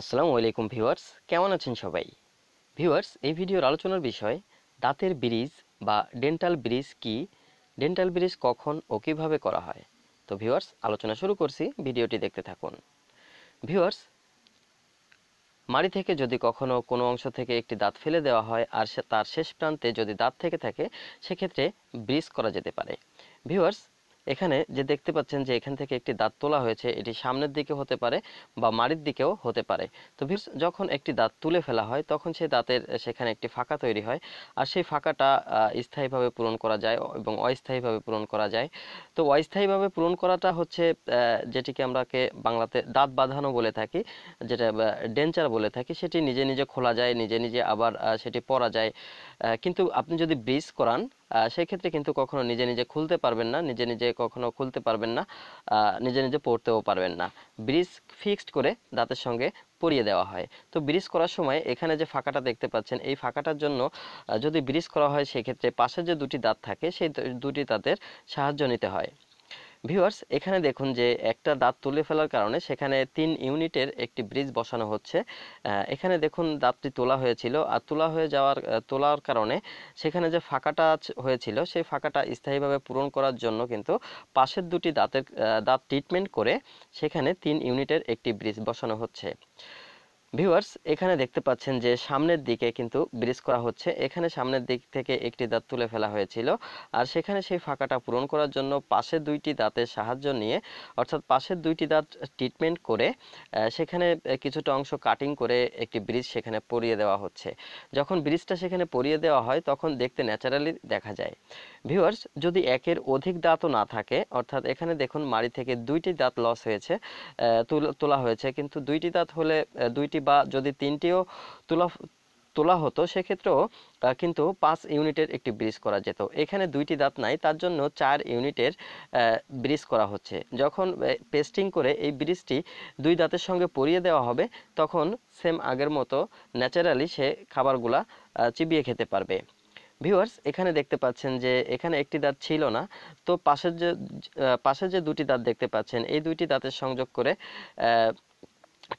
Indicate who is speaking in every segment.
Speaker 1: আসসালামু আলাইকুম ভিউয়ার্স কেমন আছেন সবাই ভিউয়ার্স এই ভিডিওর আলোচনার বিষয় দাঁতের ব্রিজ বা ডেন্টাল ব্রিজ কি ডেন্টাল ব্রিজ কখন ও কীভাবে করা হয় তো ভিউয়ার্স আলোচনা শুরু করছি ভিডিওটি দেখতে থাকুন ভিউয়ার্স মাড়ি থেকে যদি কখনও কোনো অংশ থেকে একটি দাঁত ফেলে দেওয়া হয় আর তার শেষ প্রান্তে যদি দাঁত থেকে থাকে সেক্ষেত্রে ব্রিজ করা যেতে পারে ভিউয়ার্স এখানে যে দেখতে পাচ্ছেন যে এখান থেকে একটি দাঁত তোলা হয়েছে এটি সামনের দিকে হতে পারে বা মাড়ির দিকেও হতে পারে তো ভিউস যখন একটি দাঁত তুলে ফেলা হয় তখন সেই দাঁতের সেখানে একটি ফাঁকা তৈরি হয় আর সেই ফাঁকাটা স্থায়ীভাবে পূরণ করা যায় এবং অস্থায়ীভাবে পূরণ করা যায় তো অস্থায়ীভাবে পূরণ করাটা হচ্ছে যেটিকে আমরাকে বাংলাতে দাঁত বাঁধানো বলে থাকি যেটা ডেঞ্চার বলে থাকি সেটি নিজে নিজে খোলা যায় নিজে নিজে আবার সেটি পরা যায় কিন্তু আপনি যদি ব্রিজ করান সেই ক্ষেত্রে কিন্তু কখনো নিজে নিজে খুলতে পারবেন না নিজে নিজে কখনো খুলতে পারবেন না নিজে নিজে পড়তেও পারবেন না ব্রিজ ফিক্সড করে দাঁতের সঙ্গে পরিয়ে দেওয়া হয় তো ব্রিজ করার সময় এখানে যে ফাঁকাটা দেখতে পাচ্ছেন এই ফাঁকাটার জন্য যদি ব্রিজ করা হয় সেক্ষেত্রে পাশে যে দুটি দাঁত থাকে সেই দুটি দাঁতের সাহায্য নিতে হয় ভিউয়ার্স এখানে দেখুন যে একটা দাঁত তুলে ফেলার কারণে সেখানে তিন ইউনিটের একটি ব্রিজ বসানো হচ্ছে এখানে দেখুন দাঁতটি তোলা হয়েছিল আর তোলা হয়ে যাওয়ার তোলার কারণে সেখানে যে ফাঁকাটা হয়েছিল সেই ফাঁকাটা স্থায়ীভাবে পূরণ করার জন্য কিন্তু পাশের দুটি দাঁতের দাঁত ট্রিটমেন্ট করে সেখানে তিন ইউনিটের একটি ব্রিজ বসানো হচ্ছে ভিউয়ার্স এখানে দেখতে পাচ্ছেন যে সামনের দিকে কিন্তু ব্রিজ করা হচ্ছে এখানে সামনের দিক থেকে একটি দাঁত তুলে ফেলা হয়েছিল আর সেখানে সেই ফাঁকাটা পূরণ করার জন্য পাশে দুইটি দাঁতের সাহায্য নিয়ে অর্থাৎ পাশের দুইটি দাঁত ট্রিটমেন্ট করে সেখানে কিছুটা অংশ কাটিং করে একটি ব্রিজ সেখানে পরিয়ে দেওয়া হচ্ছে যখন ব্রিজটা সেখানে পরিয়ে দেওয়া হয় তখন দেখতে ন্যাচারালি দেখা যায় ভিউয়ার্স যদি একের অধিক দাঁতও না থাকে অর্থাৎ এখানে দেখুন মাড়ি থেকে দুইটি দাঁত লস হয়েছে তোলা হয়েছে কিন্তু দুইটি দাঁত হলে দুইটি বা যদি তিনটিও তোলা তোলা হতো সেক্ষেত্রেও কিন্তু পাঁচ ইউনিটের একটি ব্রিজ করা যেত এখানে দুইটি দাঁত নাই তার জন্য চার ইউনিটের ব্রিজ করা হচ্ছে যখন পেস্টিং করে এই ব্রিজটি দুই দাঁতের সঙ্গে পরিয়ে দেওয়া হবে তখন সেম আগের মতো ন্যাচারালি সে খাবারগুলা চিবিয়ে খেতে পারবে ভিউয়ার্স এখানে দেখতে পাচ্ছেন যে এখানে একটি দাঁত ছিল না তো পাশের যে পাশে যে দুটি দাঁত দেখতে পাচ্ছেন এই দুইটি দাঁতের সংযোগ করে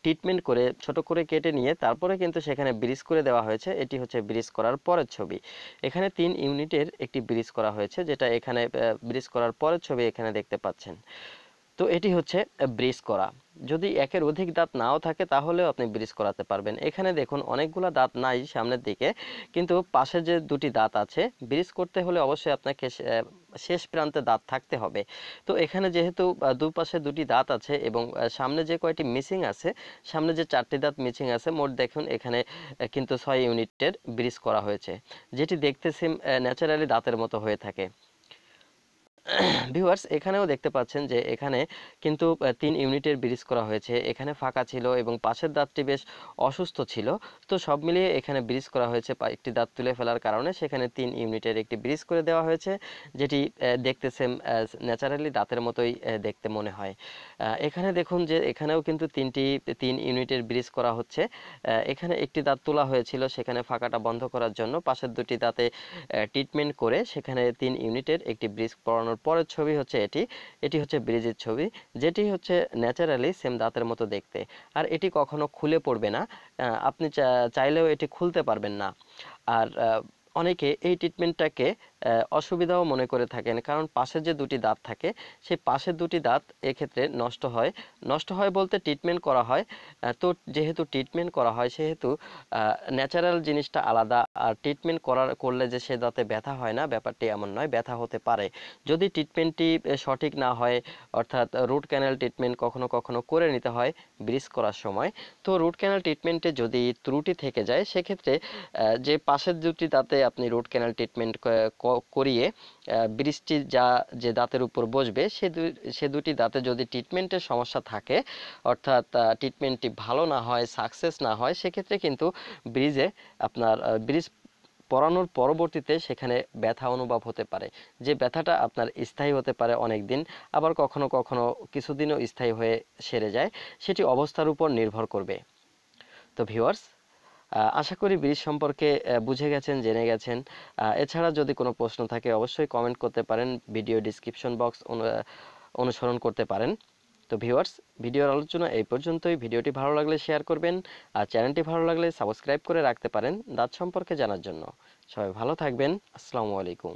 Speaker 1: ট্রিটমেন্ট করে ছোট করে কেটে নিয়ে তারপরে কিন্তু সেখানে ব্রিজ করে দেওয়া হয়েছে এটি হচ্ছে ব্রিজ করার পরের ছবি এখানে তিন ইউনিটের একটি ব্রিজ করা হয়েছে যেটা এখানে ব্রিজ করার পরের ছবি এখানে দেখতে পাচ্ছেন তো এটি হচ্ছে ব্রিজ করা যদি একের অধিক দাঁত নাও থাকে তাহলেও আপনি ব্রিজ করাতে পারবেন এখানে দেখুন অনেকগুলো দাঁত নাই সামনের দিকে কিন্তু পাশে যে দুটি দাঁত আছে ব্রিজ করতে হলে অবশ্যই আপনাকে শেষ প্রান্তে দাঁত থাকতে হবে তো এখানে যেহেতু দুপাশে দুটি দাঁত আছে এবং সামনে যে কয়টি মিসিং আছে সামনে যে চারটি দাঁত মিসিং আছে মোট দেখুন এখানে কিন্তু ছয় ইউনিটের ব্রিজ করা হয়েছে যেটি দেখতে সিম ন্যাচারালি দাঁতের মতো হয়ে থাকে ভিউয়ার্স এখানেও দেখতে পাচ্ছেন যে এখানে কিন্তু তিন ইউনিটের ব্রিজ করা হয়েছে এখানে ফাঁকা ছিল এবং পাশের দাঁতটি বেশ অসুস্থ ছিল তো সব মিলিয়ে এখানে ব্রিজ করা হয়েছে একটি দাঁত তুলে ফেলার কারণে সেখানে তিন ইউনিটের একটি ব্রিজ করে দেওয়া হয়েছে যেটি দেখতে সেম ন্যাচারালি দাঁতের মতোই দেখতে মনে হয় এখানে দেখুন যে এখানেও কিন্তু তিনটি তিন ইউনিটের ব্রিজ করা হচ্ছে এখানে একটি দাঁত তোলা হয়েছিল সেখানে ফাঁকাটা বন্ধ করার জন্য পাশের দুটি দাঁতে ট্রিটমেন্ট করে সেখানে তিন ইউনিটের একটি ব্রিজ পড়ানো বানানোর পরের ছবি হচ্ছে এটি এটি হচ্ছে ব্রিজের ছবি যেটি হচ্ছে ন্যাচারালি সেম দাঁতের মতো দেখতে আর এটি কখনো খুলে পড়বে না আপনি চাইলেও এটি খুলতে পারবেন না আর অনেকে এই ট্রিটমেন্টটাকে অসুবিধাও মনে করে থাকেন কারণ পাশে যে দুটি দাঁত থাকে সেই পাশের দুটি দাঁত এক্ষেত্রে নষ্ট হয় নষ্ট হয় বলতে ট্রিটমেন্ট করা হয় তো যেহেতু ট্রিটমেন্ট করা হয় সেহেতু ন্যাচারাল জিনিসটা আলাদা আর ট্রিটমেন্ট করার করলে যে সে দাঁতে ব্যথা হয় না ব্যাপারটি এমন নয় ব্যথা হতে পারে যদি ট্রিটমেন্টটি সঠিক না হয় অর্থাৎ রুট ক্যানেল ট্রিটমেন্ট কখনো কখনো করে নিতে হয় ব্রিজ করার সময় তো রুট ক্যানাল ট্রিটমেন্টে যদি ত্রুটি থেকে যায় সেক্ষেত্রে যে পাশের দুটি দাঁতে আপনি রুট ক্যানেল ট্রিটমেন্ট করিয়ে বৃষ্টি যা যে দাঁতের উপর বসবে সে সে দুটি দাঁতে যদি ট্রিটমেন্টের সমস্যা থাকে অর্থাৎ ট্রিটমেন্টটি ভালো না হয় সাকসেস না হয় সেক্ষেত্রে কিন্তু ব্রিজে আপনার ব্রিজ পরানোর পরবর্তীতে সেখানে ব্যথা অনুভব হতে পারে যে ব্যথাটা আপনার স্থায়ী হতে পারে অনেক দিন আবার কখনো কখনো কিছুদিনও স্থায়ী হয়ে সেরে যায় সেটি অবস্থার উপর নির্ভর করবে তো ভিওয়ার্স আশা করি ব্রিজ সম্পর্কে বুঝে গেছেন জেনে গেছেন এছাড়া যদি কোনো প্রশ্ন থাকে অবশ্যই কমেন্ট করতে পারেন ভিডিও ডিসক্রিপশন বক্স অনুসরণ করতে পারেন তো ভিউয়ার্স ভিডিওর আলোচনা এই পর্যন্তই ভিডিওটি ভালো লাগলে শেয়ার করবেন আর চ্যানেলটি ভালো লাগলে সাবস্ক্রাইব করে রাখতে পারেন দাঁত সম্পর্কে জানার জন্য সবাই ভালো থাকবেন আসসালামু আলাইকুম